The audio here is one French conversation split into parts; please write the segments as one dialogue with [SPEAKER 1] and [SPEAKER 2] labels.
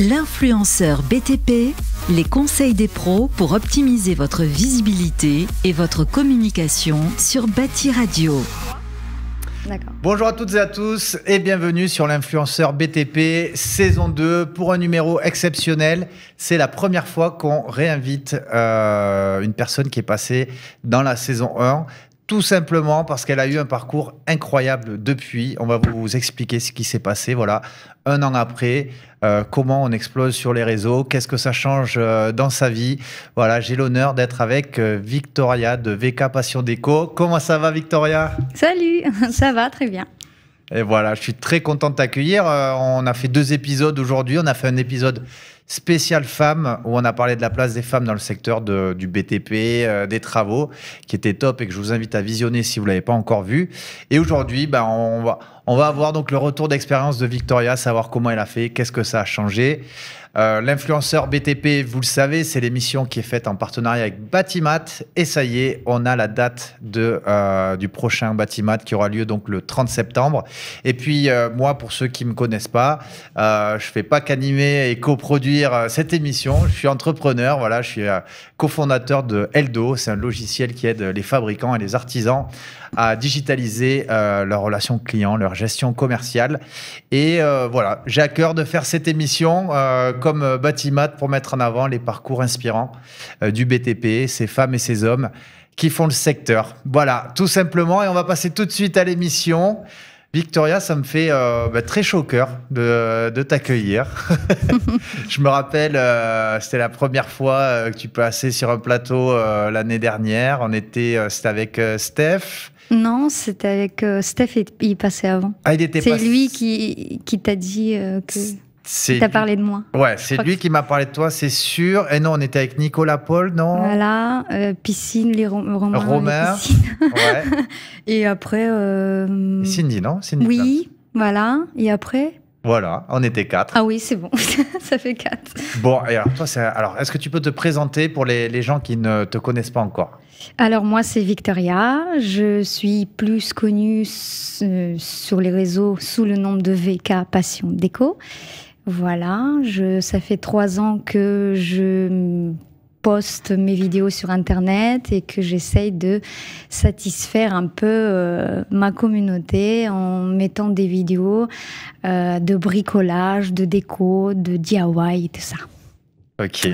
[SPEAKER 1] L'influenceur BTP, les conseils des pros pour optimiser votre visibilité et votre communication sur Bâti Radio. Bonjour à toutes et à tous et bienvenue sur l'influenceur BTP saison 2 pour un numéro exceptionnel. C'est la première fois qu'on réinvite euh, une personne qui est passée dans la saison 1 tout simplement parce qu'elle a eu un parcours incroyable depuis. On va vous expliquer ce qui s'est passé. Voilà, un an après, euh, comment on explose sur les réseaux, qu'est-ce que ça change euh, dans sa vie. Voilà, j'ai l'honneur d'être avec euh, Victoria de VK Passion Déco. Comment ça va, Victoria
[SPEAKER 2] Salut, ça va très bien.
[SPEAKER 1] Et voilà, je suis très content de t'accueillir. on a fait deux épisodes aujourd'hui. On a fait un épisode spécial femmes, où on a parlé de la place des femmes dans le secteur du BTP, euh, des travaux, qui était top et que je vous invite à visionner si vous ne l'avez pas encore vu. Et aujourd'hui, bah, on, va, on va avoir donc le retour d'expérience de Victoria, savoir comment elle a fait, qu'est-ce que ça a changé. Euh, l'influenceur BTP, vous le savez, c'est l'émission qui est faite en partenariat avec Batimat. Et ça y est, on a la date de, euh, du prochain Batimat qui aura lieu donc le 30 septembre. Et puis, moi, pour ceux qui ne me connaissent pas, je ne fais pas qu'animer et coproduire euh, cette émission. Je suis entrepreneur, voilà, je suis euh, cofondateur de Eldo. C'est un logiciel qui aide les fabricants et les artisans à digitaliser leur leurs relations clients, leur gestion commerciale. Et euh, voilà, j'ai à cœur de faire cette émission comme Batimat pour mettre en avant les parcours inspirants du BTP, ces femmes et ces hommes qui font le secteur. Voilà, tout simplement. Et on va passer tout de suite à l'émission. Victoria, ça me fait euh, bah, très chaud de, t'accueillir. je me rappelle, euh, c'était la première fois euh, que tu passais sur un plateau l'année dernière. On était, c'était avec Steph.
[SPEAKER 2] Non, c'était avec Steph. Et il passait avant. Ah, C'est lui qui, qui t'a dit que. C'est T'as parlé de moi.
[SPEAKER 1] Ouais, c'est lui qui m'a parlé de toi, c'est sûr. Et non, on était avec Nicolas Paul, non
[SPEAKER 2] Voilà, euh, piscine, les Romains. Romain. et après. Euh, Cindy,
[SPEAKER 1] non Cindy Oui,
[SPEAKER 2] voilà. Et après
[SPEAKER 1] voilà, on était quatre.
[SPEAKER 2] Ah oui, c'est bon, ça fait quatre.
[SPEAKER 1] Bon, et alors toi, est... alors est-ce que tu peux te présenter pour les, les, gens qui ne te connaissent pas encore
[SPEAKER 2] Alors moi, c'est Victoria. Je suis plus connue euh, sur les réseaux sous le nom de VK Passion Déco. Voilà, ça fait trois ans que je poste mes vidéos sur Internet et que j'essaye de satisfaire un peu euh, ma communauté en mettant des vidéos euh, de bricolage, de déco, de DIY et tout ça. Ok.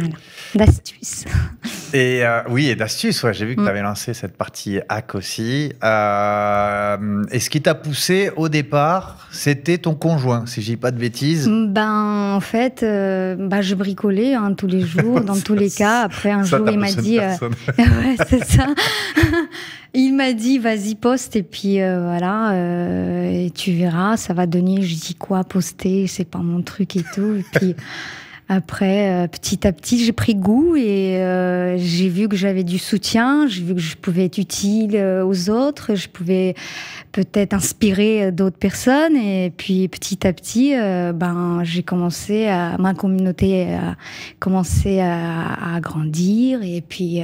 [SPEAKER 2] D'astuces.
[SPEAKER 1] Et euh, oui, et d'astuces, j'ai vu que mm. tu avais lancé cette partie hack aussi. Euh, et ce qui t'a poussé au départ, c'était ton conjoint, si je dis pas de bêtises.
[SPEAKER 2] Mm, ben, en fait, euh, bah, je bricolais hein, tous les jours, dans tous les cas. Après, un jour, il m'a dit. c'est ça. il m'a dit, vas-y, poste, et puis voilà, et tu verras, ça va donner. Je dis quoi, poster, c'est pas mon truc et tout. Et puis. Après, euh, petit à petit, j'ai pris goût et euh, j'ai vu que j'avais du soutien, j'ai vu que je pouvais être utile euh, aux autres, je pouvais peut-être inspirer d'autres personnes. Et puis, petit à petit, ben, j'ai commencé à, ma communauté a commencé à, à grandir et puis,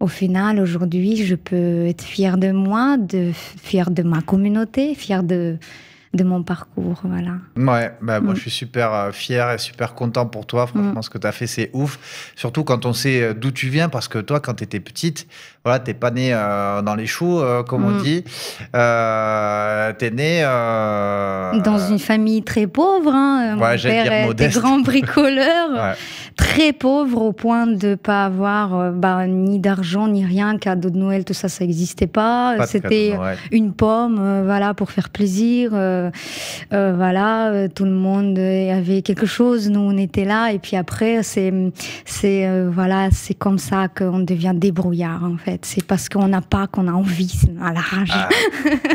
[SPEAKER 2] au final, aujourd'hui, je peux être fière de moi, de, fière de ma communauté, fière de, de mon parcours. Voilà.
[SPEAKER 1] Ouais, bah, moi mm. je suis super euh, fier et super content pour toi. Franchement, mm. ce que tu as fait, c'est ouf. Surtout quand on sait euh, d'où tu viens, parce que toi, quand tu étais petite, voilà, t'es pas né euh, dans les choux, comme on mm. dit. Euh, es né. dans
[SPEAKER 2] une famille très pauvre. Hein. Mon père des grand bricoleurs très pauvre au point de pas avoir bah, ni d'argent, ni rien, cadeau de Noël, tout ça, ça n'existait pas. pas C'était une pomme, voilà, pour faire plaisir. Euh, euh, voilà, euh, tout le monde avait quelque chose, nous on était là, et puis après c'est c'est voilà, c'est comme ça qu'on devient débrouillard en fait. C'est parce qu'on n'a pas qu'on a envie, à la rage. Ah,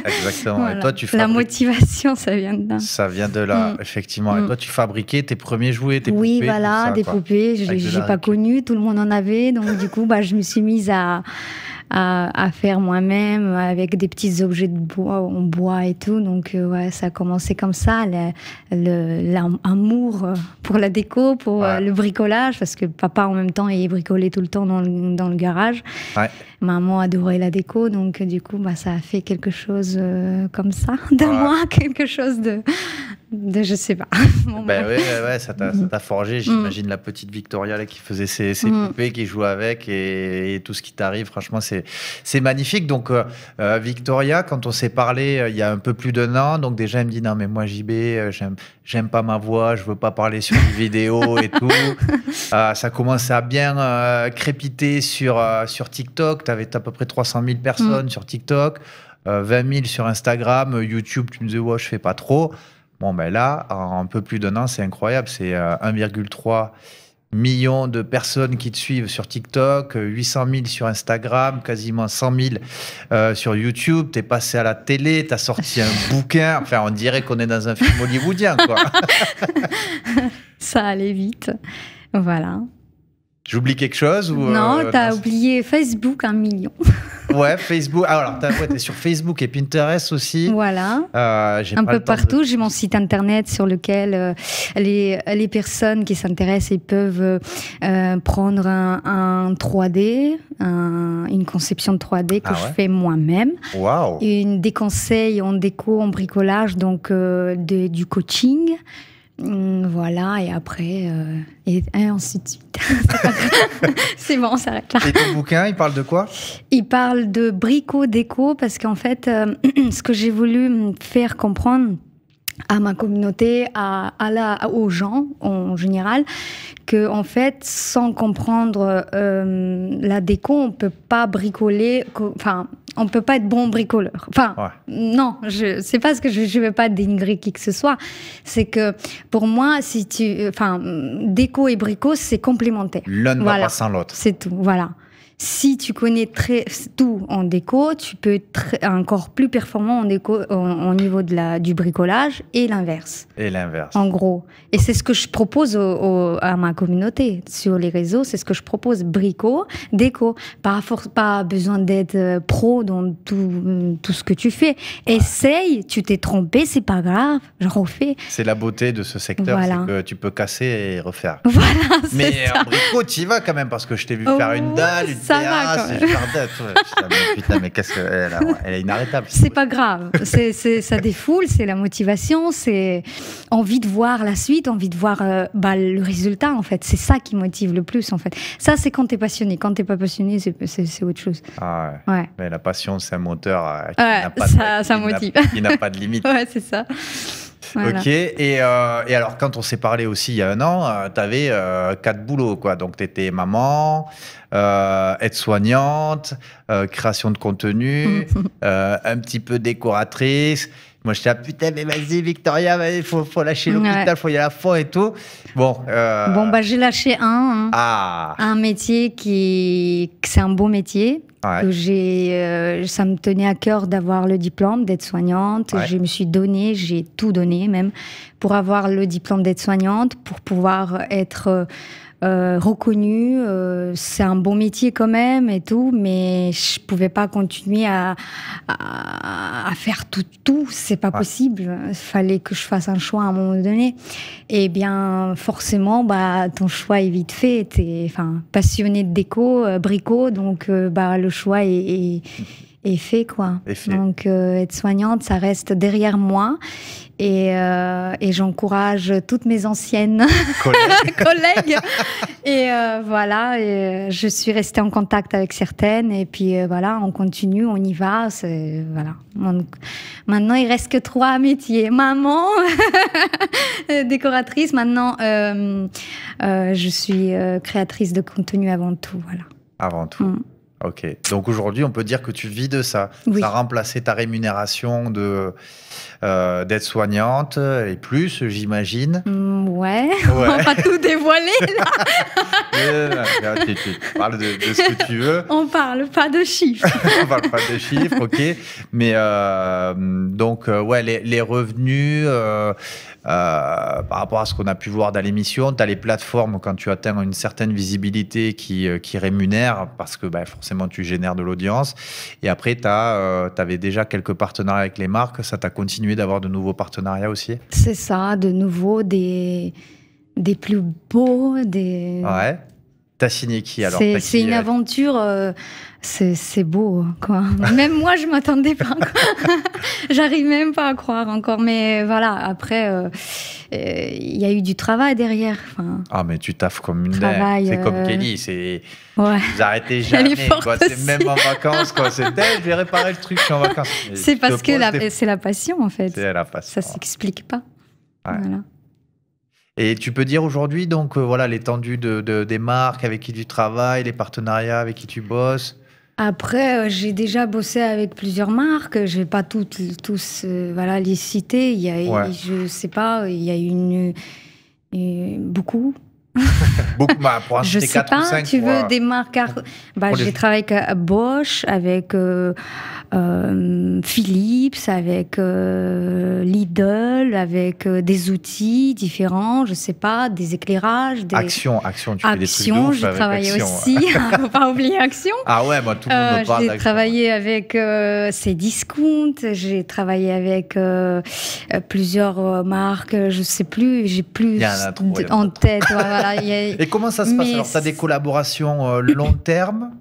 [SPEAKER 1] exactement. Et toi tu la
[SPEAKER 2] motivation, ça vient de
[SPEAKER 1] là. Ça vient de là, mm. effectivement. Et mm. toi tu fabriquais tes premiers jouets, tes oui, poupées. Oui, voilà, des poupées. Je n'ai pas
[SPEAKER 2] connu, tout le monde en avait, donc du coup bah je me suis mise à à, faire moi-même avec des petits objets de bois, en bois et tout. Donc euh, ouais, ça a commencé comme ça, l'amour pour la déco, pour euh, le bricolage, parce que papa en même temps il bricolait tout le temps dans le, garage. Maman adorait la déco, donc euh, du coup bah, ça a fait quelque chose comme ça de moi, quelque chose de je sais pas. ben oui,
[SPEAKER 1] ça t'a mm. forgé, mm. j'imagine, la petite Victoria qui faisait ses, mm. poupées, qui jouait avec et, tout ce qui t'arrive. Franchement, c'est magnifique. Donc, euh, euh, Victoria, quand on s'est parlé euh, il y a un peu plus d'un an, donc déjà, elle me dit Non, mais moi, JB, vais, j'aime pas ma voix, je veux pas parler sur une vidéo et tout. ça commençait à bien crépiter sur, sur TikTok. Tu avais à peu près 300 000 personnes sur TikTok. 20 000 sur Instagram, YouTube, tu me disais, ouais, je fais pas trop. Bon, ben là, en un peu plus d'un an, c'est incroyable. C'est 1,3 euh, million de personnes qui te suivent sur TikTok, 800 000 sur Instagram, quasiment 100 000 euh, sur YouTube. T'es passé à la télé, t'as sorti un bouquin. Enfin, on dirait qu'on est dans un film hollywoodien, quoi.
[SPEAKER 2] Ça allait vite. Voilà.
[SPEAKER 1] J'oublie quelque chose Non, tu euh, t'as
[SPEAKER 2] oublié Facebook un million.
[SPEAKER 1] Ouais, Facebook. Ah, alors, t'es sur Facebook et Pinterest aussi. Voilà. Euh, un peu partout. J'ai
[SPEAKER 2] mon site internet sur lequel euh, les, les personnes qui s'intéressent, peuvent euh, prendre un, 3D, une conception de 3D que ah je fais moi-même. Wow. Une, des conseils en déco, en bricolage, donc du coaching. Mm, voilà, et après, euh, et, ensuite ainsi de suite. c'est bon, on s'arrête là. Et ton
[SPEAKER 1] bouquin, il parle de quoi
[SPEAKER 2] Il parle de brico-déco, parce qu'en fait, euh, ce que j'ai voulu faire comprendre à ma communauté, à, à la, aux gens en général, que en fait, sans comprendre euh, la déco, on peut pas bricoler, enfin, on peut pas être bon bricoleur. Enfin, non, je sais pas ce que je, vais pas dénigrer qui que ce soit. C'est que pour moi, si tu, enfin, déco et brico, c'est complémentaire. L'un voilà. va pas sans l'autre. C'est tout, voilà si tu connais très, tout en déco, tu peux être encore plus performant en déco, au niveau de la, du bricolage et l'inverse.
[SPEAKER 1] Et l'inverse. En
[SPEAKER 2] gros. Et c'est ce que je propose à ma communauté sur les réseaux, c'est ce que je propose brico, déco. Pas, pas besoin d'être euh, pro dans tout, tout ce que tu fais. Essaye, tu t'es trompé, c'est pas grave, je refais.
[SPEAKER 1] C'est la beauté de ce secteur, c'est que tu peux casser et refaire. Voilà, Mais euh, en brico, tu y vas quand même parce que je t'ai vu faire une dalle, putain, mais qu'est-ce elle est inarrêtable. C'est
[SPEAKER 2] pas grave. C'est, ça défoule, c'est la motivation, c'est envie de voir la suite, envie de voir euh, bah, le résultat en fait. C'est ça qui motive le plus en fait. Ça, c'est quand t'es passionné. Quand t'es pas passionné, c'est, autre chose.
[SPEAKER 1] Ah ouais. Mais la passion, c'est un moteur euh, qui n'a pas, de, motive. Qui n'a pas de limite.
[SPEAKER 2] ouais, c'est ça. Ok.
[SPEAKER 1] Et, euh, et, alors, quand on s'est parlé aussi il y a un an, euh, t'avais tu euh, avais quatre boulots, quoi. Donc, tu étais maman, aide-soignante, création de contenu, un petit peu décoratrice. Moi, j'étais là, putain, mais vas-y, Victoria, il faut, faut, lâcher l'hôpital, il faut y aller à fond et tout. Bon. Bon,
[SPEAKER 2] bah, j'ai lâché un. Hein.
[SPEAKER 1] Ah.
[SPEAKER 2] Un métier qui. C'est un beau métier j'ai, euh, ça me tenait à cœur d'avoir le diplôme d'aide-soignante. Je me suis donné, j'ai tout donné même, pour avoir le diplôme d'aide-soignante, pour pouvoir être euh, euh, reconnu, euh, c'est un bon métier quand même et tout, mais je pouvais pas continuer à, faire tout, tout, c'est pas possible. Il fallait que je fasse un choix à un moment donné. Et eh bien, forcément, bah, ton choix est vite fait. T'es, enfin, passionné de déco, euh, bricot brico, donc, bah, le choix est et fait quoi. Donc euh, être soignante, ça reste derrière moi et, euh, et j'encourage toutes mes anciennes collègues. Et euh, voilà, je suis restée en contact avec certaines et puis voilà, on continue, on y va. Voilà. maintenant, il reste que trois métiers maman, décoratrice. Maintenant, je suis créatrice de contenu avant tout. Voilà.
[SPEAKER 1] Avant tout. Mm. Ok. Donc aujourd'hui, on peut dire que tu vis de ça. tu Ça remplacé ta rémunération de euh, soignante et plus, j'imagine. Mm,
[SPEAKER 2] ouais. On va pas tout dévoiler
[SPEAKER 1] là. tu, parles de, ce que tu veux.
[SPEAKER 2] On parle pas de chiffres.
[SPEAKER 1] on parle pas de chiffres, ok. Mais euh, donc euh, ouais, les, revenus. Euh, euh, par rapport à ce qu'on a pu voir dans l'émission, tu as les plateformes quand tu atteins une certaine visibilité qui, euh, qui rémunère parce que ben, forcément tu génères de l'audience. Et après, tu euh, avais déjà quelques partenariats avec les marques. Ça t'a continué d'avoir de nouveaux partenariats aussi
[SPEAKER 2] C'est ça, de nouveau des, des plus beaux, des. Ouais
[SPEAKER 1] signé alors C'est une euh,
[SPEAKER 2] aventure. Euh, c'est beau, hein, quoi. Même moi, je m'attendais pas. J'arrive même pas à croire encore. Mais voilà, après, euh, il y a eu du travail derrière.
[SPEAKER 1] ah, mais tu taffes comme une dingue. C'est comme Kelly. C'est. Ouais. Vous arrêtez jamais. C'est même en vacances. C'est elle. Je vais réparer le truc. Je suis en vacances. C'est parce que
[SPEAKER 2] c'est la passion, en fait. C'est la passion. Ça s'explique pas. Voilà.
[SPEAKER 1] Et tu peux dire aujourd'hui, donc, euh, voilà, l'étendue de, des marques avec qui tu travailles, les partenariats avec qui tu bosses
[SPEAKER 2] après, euh, j'ai déjà bossé avec plusieurs marques. Je vais pas toutes, tous euh, voilà, les citer. Il y a, Je sais pas, il y a une, beaucoup.
[SPEAKER 1] beaucoup, bah, pour acheter sais 4 pas, ou 5, tu veux des
[SPEAKER 2] marques. Bah, j'ai travaillé avec Bosch, avec euh, Philips, avec euh, Lidl, avec euh, des outils différents, je sais pas, des éclairages, Action,
[SPEAKER 1] Action, tu Action, j'ai travaillé aussi,
[SPEAKER 2] faut pas oublier Action.
[SPEAKER 1] Ah ouais, moi tout le monde me euh, parle J'ai travaillé
[SPEAKER 2] avec ces discounts, j'ai travaillé avec plusieurs marques, je sais plus, j'ai plus en, tête. Et comment ça se passe alors, tu
[SPEAKER 1] des collaborations long terme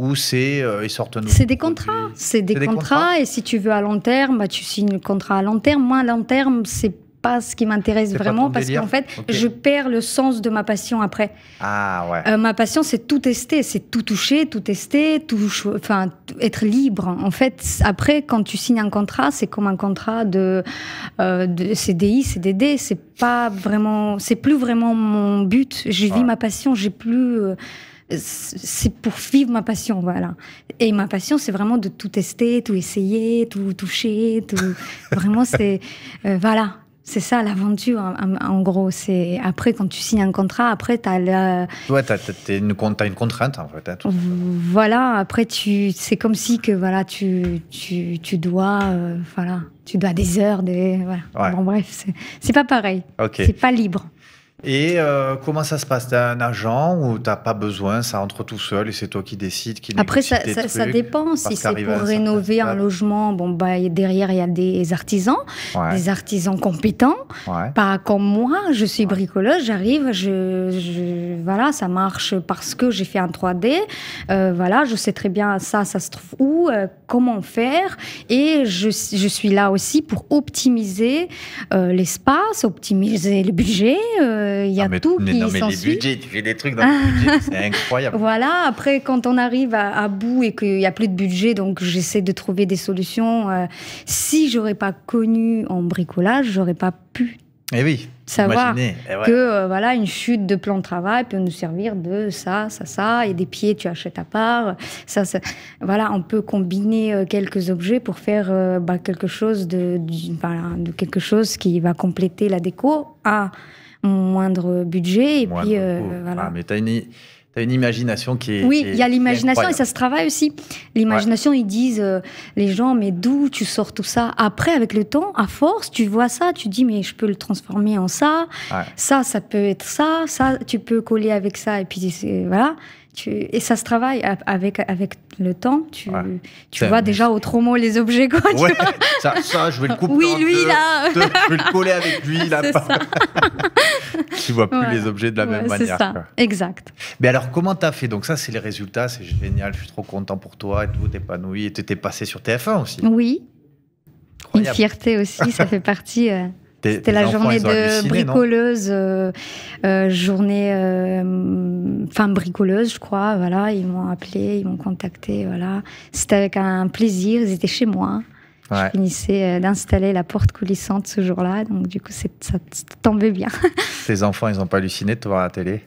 [SPEAKER 1] ou c'est euh, ils sortent C'est des
[SPEAKER 2] contrats, c'est des, contrats, Et si tu veux à long terme, bah, tu signes le contrat à long terme. Moi, à long terme, c'est pas ce qui m'intéresse vraiment parce qu'en fait, je perds le sens de ma passion après. Ah ouais. Euh, ma passion, c'est tout tester, c'est tout toucher, tout tester, tout, enfin, être libre. En fait, après, quand tu signes un contrat, c'est comme un contrat de, euh, CDI, CDD. C'est pas vraiment, c'est plus vraiment mon but. Je vis ma passion, j'ai plus c'est pour vivre ma passion, voilà. Et ma passion, c'est vraiment de tout tester, tout essayer, tout toucher, tout. vraiment, c'est euh, voilà. C'est ça l'aventure, en, gros. C'est après quand tu signes un contrat, après tu as le.
[SPEAKER 1] Ouais, t'as, une, contrainte en fait. Hein,
[SPEAKER 2] voilà, après tu, c'est comme si que voilà, tu, tu, dois, euh, voilà, tu dois des heures, des voilà. Bon bref, c'est, pas pareil. ok C'est pas libre.
[SPEAKER 1] Et euh, comment ça se passe as un agent ou t'as pas besoin Ça entre tout seul et c'est toi qui décides qui Après, ça, dépend. Si c'est pour rénover un
[SPEAKER 2] logement, bon bah derrière il y a des artisans, des artisans compétents, pas comme moi. Je suis bricoleuse, j'arrive, je, voilà, ça marche parce que j'ai fait un 3D. Euh, voilà, je sais très bien ça, ça se trouve où, euh, comment faire, et je, je, suis là aussi pour optimiser l'espace, optimiser le budget euh, il y a tout qui s'ensuit. budgets,
[SPEAKER 1] tu fais des trucs dans le budget, c'est incroyable.
[SPEAKER 2] Voilà, après quand on arrive à, bout et qu'il n'y a plus de budget, donc j'essaie de trouver des solutions. Si euh, si j'aurais pas connu en bricolage, j'aurais pas pu
[SPEAKER 1] et eh oui, savoir imaginez, eh que
[SPEAKER 2] euh, voilà une chute de plan de travail peut nous servir de ça, ça, ça, et des pieds tu achètes à part. Ça, ça. voilà, on peut combiner quelques objets pour faire bah, quelque chose de, de quelque chose qui va compléter la déco à moindre budget. Et puis, euh, ah, mais
[SPEAKER 1] tu as une. une imagination qui est. Oui, il y a l'imagination et ça se
[SPEAKER 2] travaille aussi. L'imagination, ils disent, euh, les gens, mais d'où tu sors tout ça Après, avec le temps, à force, tu vois ça, tu dis, mais je peux le transformer en ça, ça, ça peut être ça, ça, tu peux coller avec ça, et puis voilà. Et ça se travaille avec, avec le temps. Tu, tu vois déjà au autrement les objets. Quoi,
[SPEAKER 1] ça, je vais le couper. Oui, lui, là. je vais le coller avec lui. Là, tu vois plus les objets de la même manière. C'est ça, exact. Mais alors, comment tu as fait Donc, ça, c'est les résultats. C'est génial. Je suis trop content pour toi et tout. T'es épanoui. Et tu étais passé sur TF1 aussi.
[SPEAKER 2] Oui. Une fierté aussi. ça fait partie. Euh, c'était la journée de bricoleuse, euh, euh, journée, euh, enfin bricoleuse, je crois. Voilà, ils m'ont appelé, ils m'ont contacté. Voilà, c'était avec un plaisir. Ils étaient chez moi. Ouais. Je finissais d'installer la porte coulissante ce jour-là, donc du coup, ça tombait bien.
[SPEAKER 1] Tes enfants, ils n'ont pas halluciné de te voir à la télé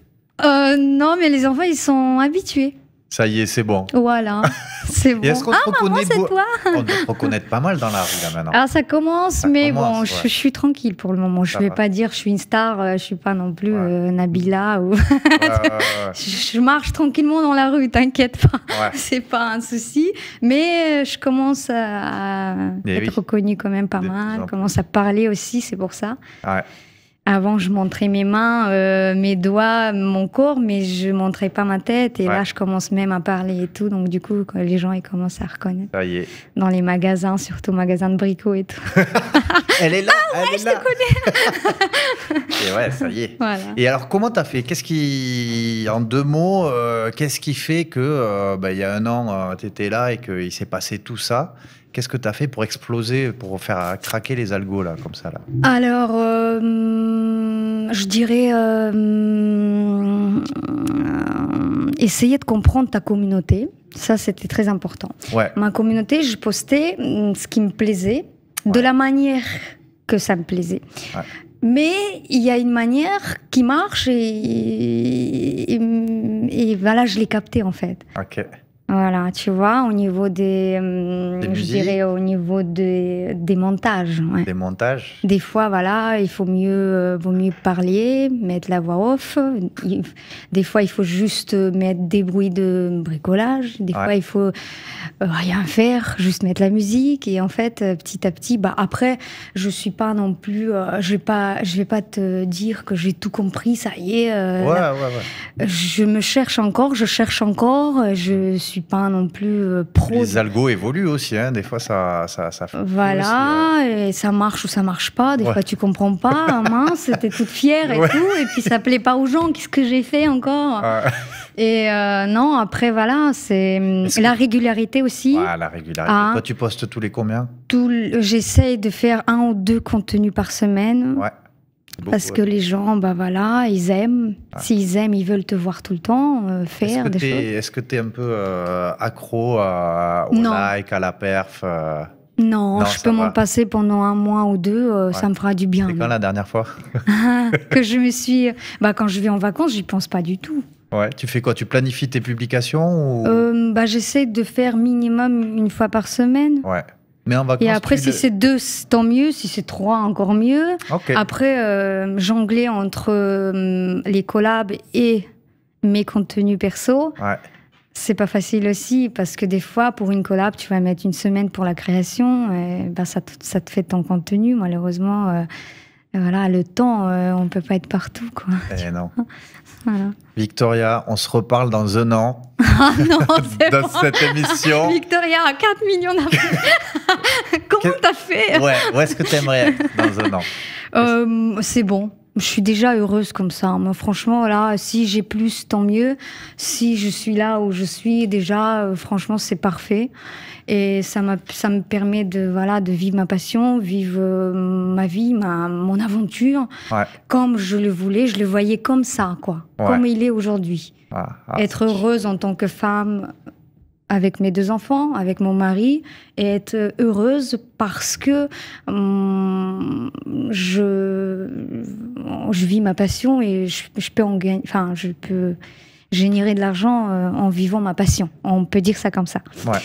[SPEAKER 2] Non, mais les enfants, ils sont habitués.
[SPEAKER 1] Ça y est, c'est bon.
[SPEAKER 2] Voilà, c'est bon. ah, maman, c'est toi On
[SPEAKER 1] te reconnaît pas mal dans la rue, là, maintenant. Alors,
[SPEAKER 2] ça commence, mais bon, je, suis tranquille pour le moment. je ne vais pas dire je suis une star, euh, je suis pas non plus euh, Nabila. Ou... je, marche tranquillement dans la rue, t'inquiète pas. C'est pas un souci. Mais euh, je commence à, eh être reconnue quand même pas mal. Je commence à parler aussi, c'est pour ça. Ouais. Avant, je montrais mes mains, euh, mes doigts, mon corps, mais je montrais pas ma tête. Et là, je commence même à parler et tout. Donc, du coup, les gens, ils commencent à reconnaître. Ça y est. Dans les magasins, surtout magasins de bricots et tout. elle est là, ah ouais, je te connais. et ouais, ça y est. Et alors, comment
[SPEAKER 1] t'as fait Qu'est-ce qui, en deux mots, euh, qu'est-ce qui fait que, euh, bah, il y a un an, tu t'étais là et qu'il s'est passé tout ça Qu'est-ce que tu as fait pour exploser, pour faire craquer les algos là, comme ça là
[SPEAKER 2] Alors, euh, je dirais euh, euh, essayer de comprendre ta communauté. Ça, c'était très important. Ma communauté, je postais mm, ce qui me plaisait, de la manière que ça me plaisait. Mais il y a une manière qui marche et, et, voilà, je l'ai capté en fait. Ok. Voilà, tu vois, au niveau des, hum, je dirais au niveau des, des montages. Des
[SPEAKER 1] montages.
[SPEAKER 2] Des fois, voilà, il faut mieux, euh, vaut mieux parler, mettre la voix off. des fois, il faut juste mettre des bruits de bricolage. Des fois, il faut rien faire, juste mettre la musique. Et en fait, euh, petit à petit, bah après, je suis pas non plus, euh, je vais pas, je vais pas te dire que j'ai tout compris, ça y est. Ouais, je me cherche encore, je cherche encore, je suis pas non plus euh, pro. Les
[SPEAKER 1] algos évoluent aussi, hein. des fois ça, ça, ça Voilà,
[SPEAKER 2] hein. et ça marche ou ça marche pas, des fois tu comprends pas, ah, mince, t'es toute fière et tout, et puis ça plaît pas aux gens, qu'est-ce que j'ai fait encore ah. Et euh, non, après voilà, c'est hum, la régularité aussi. Ah, la régularité. Toi,
[SPEAKER 1] tu postes tous les combien
[SPEAKER 2] Tout. J'essaye de faire un ou deux contenus par semaine. Ouais. Parce que les gens, bah voilà, ils aiment. Ah. S'ils aiment, ils veulent te voir tout le temps, euh, faire des choses.
[SPEAKER 1] Est-ce que tu es un peu euh, accro au like, à la perf euh?
[SPEAKER 2] non, je peux m'en passer pendant un mois ou deux, ça me fera du bien. C'est quand la
[SPEAKER 1] dernière fois
[SPEAKER 2] Que je me suis. Bah, quand je vais en vacances, j'y pense pas du tout.
[SPEAKER 1] Ouais. Tu fais quoi Tu planifies tes publications
[SPEAKER 2] bah, J'essaie de faire minimum une fois par semaine.
[SPEAKER 1] Ouais. Et après, si c'est
[SPEAKER 2] deux, tant mieux. Si c'est trois, encore mieux. Après, euh, jongler entre euh, les collabs et mes contenus perso, c'est pas facile aussi parce que des fois, pour une collab, tu vas mettre une semaine pour la création. Et, ben, ça, ça te fait ton contenu, malheureusement. Euh voilà, le temps, euh, on ne peut pas être partout. Quoi. Eh non.
[SPEAKER 1] Victoria, on se reparle dans un an.
[SPEAKER 2] Ah non, Dans cette émission. Victoria, 4 millions d'abonnés. Comment t'as fait Ouais,
[SPEAKER 1] où est-ce que t'aimerais dans un an
[SPEAKER 2] euh, C'est bon je suis déjà heureuse comme ça. Hein. Moi, franchement, là, si j'ai plus, tant mieux. Si je suis là où je suis déjà, euh, franchement, c'est parfait. Et ça, ça me permet de, voilà, de vivre ma passion, vivre euh, ma vie, ma, mon aventure, comme je le voulais. Je le voyais comme ça, quoi, comme il est aujourd'hui. Ah, ah, Être heureuse en tant que femme, avec mes deux enfants, avec mon mari, et être heureuse parce que hum, je, je vis ma passion et je, peux en Enfin, je peux générer de l'argent euh, en vivant ma passion. On peut dire ça comme ça. Ouais.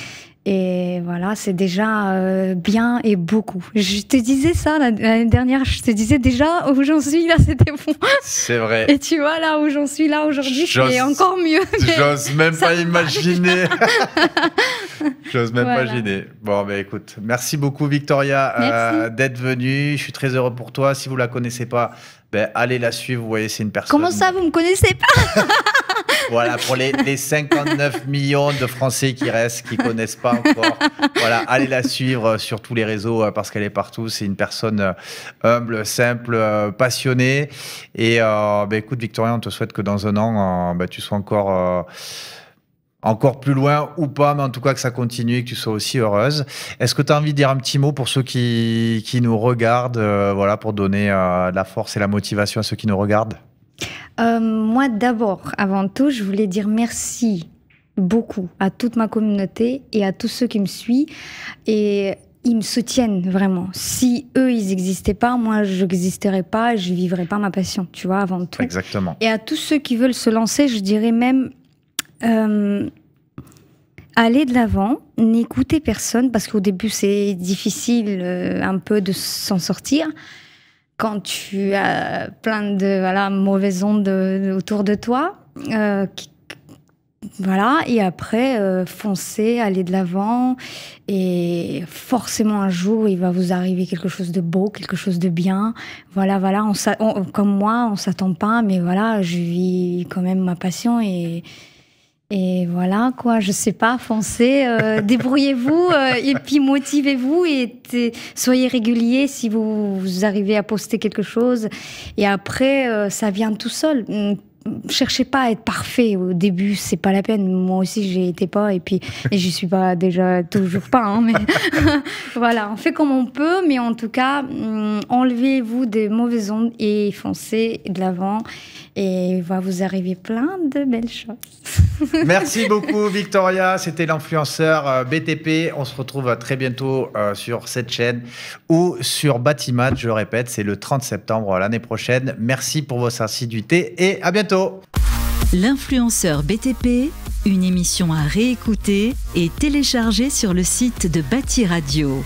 [SPEAKER 2] Et voilà, c'est déjà euh, bien et beaucoup. Je te disais ça l'année dernière, je te disais déjà où j'en suis là, c'était bon. C'est vrai. Et tu vois, là où j'en suis là aujourd'hui, c'est encore mieux. J'ose
[SPEAKER 1] même pas imaginer. J'ose même pas imaginer. Bon, ben écoute, merci beaucoup Victoria euh, d'être venue. Je suis très heureux pour toi. Si vous la connaissez pas, ben, allez la suivre. Vous voyez, c'est une personne. Comment
[SPEAKER 2] ça, vous me connaissez pas
[SPEAKER 1] Voilà, pour les, 59 millions de Français qui restent, qui connaissent pas encore. Voilà, allez la suivre sur tous les réseaux euh, parce qu'elle est partout. C'est une personne euh, humble, simple, euh, passionnée. Et bah, écoute, Victoria, on te souhaite que dans un an, bah, tu sois encore. encore plus loin ou pas, mais en tout cas que ça continue et que tu sois aussi heureuse. Est-ce que tu as envie de dire un petit mot pour ceux qui, qui nous regardent, voilà, pour donner la force et la motivation à ceux qui nous regardent
[SPEAKER 2] euh, moi, d'abord, avant tout, je voulais dire merci beaucoup à toute ma communauté et à tous ceux qui me suivent. Et ils me soutiennent vraiment. Si eux, ils n'existaient pas, moi, je n'existerais pas, je vivrais pas ma passion, tu vois, avant tout. Exactement. Et à tous ceux qui veulent se lancer, je dirais même euh, aller de l'avant, n'écoutez personne, parce qu'au début, c'est difficile euh, un peu de s'en sortir quand tu as plein de voilà, mauvaises ondes autour de toi. Euh, voilà, et après, euh, foncer, aller de l'avant, et forcément un jour, il va vous arriver quelque chose de beau, quelque chose de bien. Voilà, voilà, on comme moi, on s'attend pas, mais voilà, je vis quand même ma passion et, et voilà, quoi, je sais pas, foncez, euh, débrouillez-vous, euh, et puis motivez-vous, et soyez régulier si vous, arrivez à poster quelque chose. Et après, euh, ça vient tout seul. Hum, cherchez pas à être parfait au début, c'est pas la peine. Moi aussi, j'ai été pas, et puis et j'y suis pas déjà toujours pas. Hein, mais voilà, on fait comme on peut, mais en tout cas, hum, enlevez-vous des mauvaises ondes et foncez de l'avant, et va vous arriver plein de belles choses. Merci beaucoup,
[SPEAKER 1] Victoria. C'était l'influenceur euh, BTP. On se retrouve très bientôt euh, sur cette chaîne ou sur Batimat. Je répète, c'est le 30 septembre l'année prochaine. Merci pour vos assiduité et à bientôt. L'influenceur BTP, une émission à réécouter et télécharger sur le site de Batiradio.